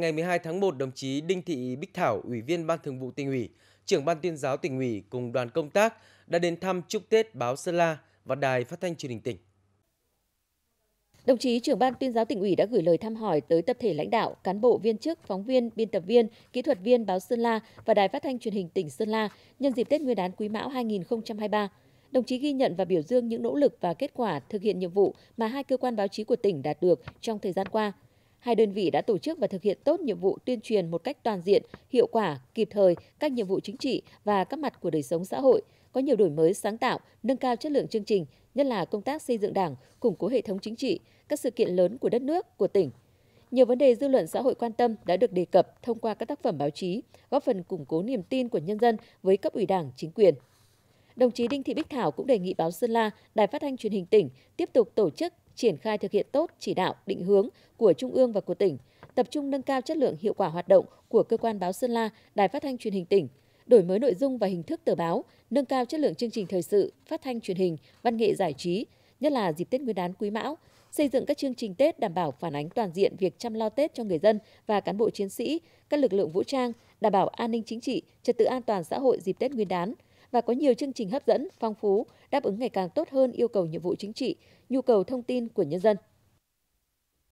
Ngày 12 tháng 1, đồng chí Đinh Thị Bích Thảo, Ủy viên Ban Thường vụ tỉnh ủy, trưởng Ban tuyên giáo tỉnh ủy cùng đoàn công tác đã đến thăm chúc Tết báo Sơn La và Đài Phát thanh Truyền hình tỉnh. Đồng chí trưởng ban tuyên giáo tỉnh ủy đã gửi lời thăm hỏi tới tập thể lãnh đạo, cán bộ, viên chức, phóng viên, biên tập viên, kỹ thuật viên báo Sơn La và Đài Phát thanh Truyền hình tỉnh Sơn La nhân dịp Tết Nguyên đán Quý Mão 2023. Đồng chí ghi nhận và biểu dương những nỗ lực và kết quả thực hiện nhiệm vụ mà hai cơ quan báo chí của tỉnh đạt được trong thời gian qua – hai đơn vị đã tổ chức và thực hiện tốt nhiệm vụ tuyên truyền một cách toàn diện, hiệu quả, kịp thời các nhiệm vụ chính trị và các mặt của đời sống xã hội, có nhiều đổi mới sáng tạo, nâng cao chất lượng chương trình, nhất là công tác xây dựng Đảng, củng cố hệ thống chính trị, các sự kiện lớn của đất nước, của tỉnh. Nhiều vấn đề dư luận xã hội quan tâm đã được đề cập thông qua các tác phẩm báo chí, góp phần củng cố niềm tin của nhân dân với cấp ủy Đảng, chính quyền. Đồng chí Đinh Thị Bích Thảo cũng đề nghị báo Sơn La, Đài Phát thanh Truyền hình tỉnh tiếp tục tổ chức triển khai thực hiện tốt chỉ đạo, định hướng của Trung ương và của tỉnh, tập trung nâng cao chất lượng hiệu quả hoạt động của cơ quan báo Sơn La, Đài Phát thanh Truyền hình tỉnh, đổi mới nội dung và hình thức tờ báo, nâng cao chất lượng chương trình thời sự, phát thanh truyền hình, văn nghệ giải trí, nhất là dịp Tết Nguyên đán Quý Mão, xây dựng các chương trình Tết đảm bảo phản ánh toàn diện việc chăm lo Tết cho người dân và cán bộ chiến sĩ, các lực lượng vũ trang, đảm bảo an ninh chính trị, trật tự an toàn xã hội dịp Tết Nguyên đán – và có nhiều chương trình hấp dẫn, phong phú, đáp ứng ngày càng tốt hơn yêu cầu nhiệm vụ chính trị, nhu cầu thông tin của nhân dân.